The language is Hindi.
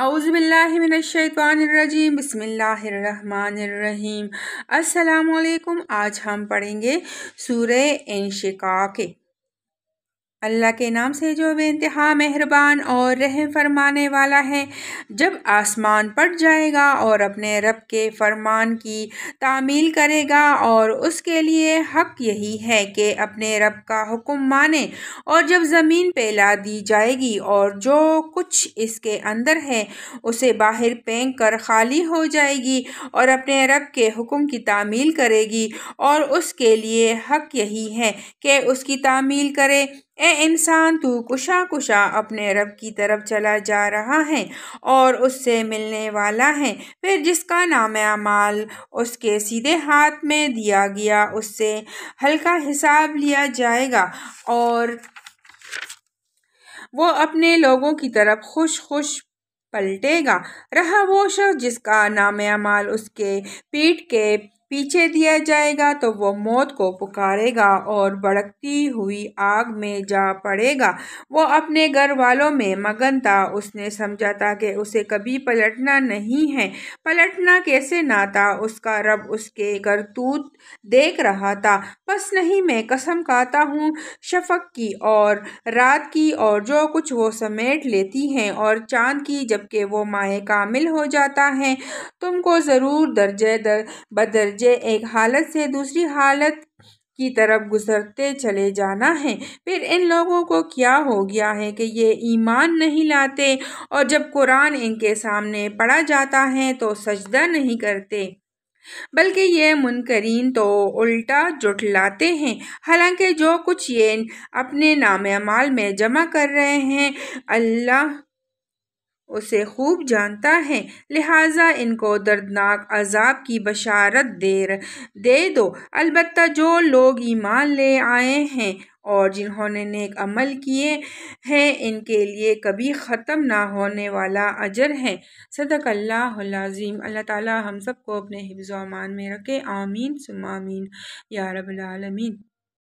आउज़बिल्लिमिनशैतवानरजीम बसमीम अल्लाम आज हम पढ़ेंगे सूर्य इनशिका के अल्लाह के नाम से जो बेानतहा मेहरबान और रहम फरमाने वाला है जब आसमान पट जाएगा और अपने रब के फरमान की तामील करेगा और उसके लिए हक यही है कि अपने रब का हुक्म माने और जब ज़मीन ला दी जाएगी और जो कुछ इसके अंदर है उसे बाहर पेंक कर खाली हो जाएगी और अपने रब के हुक्म की तामील करेगी और उसके लिए हक यही है कि उसकी तामील करे ए इंसान तू कुशा कुशा अपने रब की तरफ चला जा रहा है और उससे मिलने वाला है फिर जिसका नाम अमाल उसके सीधे हाथ में दिया गया उससे हल्का हिसाब लिया जाएगा और वो अपने लोगों की तरफ खुश खुश पलटेगा रहा वो शख्स जिसका नाम अमाल उसके पीठ के पीछे दिया जाएगा तो वो मौत को पुकारेगा और भड़कती हुई आग में जा पड़ेगा वो अपने घर वालों में मगन था उसने समझा था कि उसे कभी पलटना नहीं है पलटना कैसे ना था उसका रब उसके करतूत देख रहा था बस नहीं मैं कसम खाता हूँ शफक की और रात की और जो कुछ वो समेट लेती हैं और चांद की जबकि वो माए कामिल हो जाता है तुमको ज़रूर दर्ज दर बदर्ज मुझे एक हालत से दूसरी हालत की तरफ गुजरते चले जाना है फिर इन लोगों को क्या हो गया है कि ये ईमान नहीं लाते और जब कुरान इनके सामने पढ़ा जाता है तो सजदा नहीं करते बल्कि ये मुनकरीन तो उल्टा जुटलाते हैं हालांकि जो कुछ ये अपने नाम माल में जमा कर रहे हैं अल्लाह उसे खूब जानता है लिहाजा इनको दर्दनाक अजाब की बशारत दे दे दो अलबत् जो लोग ईमान ले आए हैं और जिन्होंने नेक अमल किए हैं इनके लिए कभी ख़त्म ना होने वाला अजर है सदक अल्लाज़ीम अल्लाह ताला हम सबको अपने हिफ्ज़ अमान में रखे आमीन सुमामीन या रबालमीन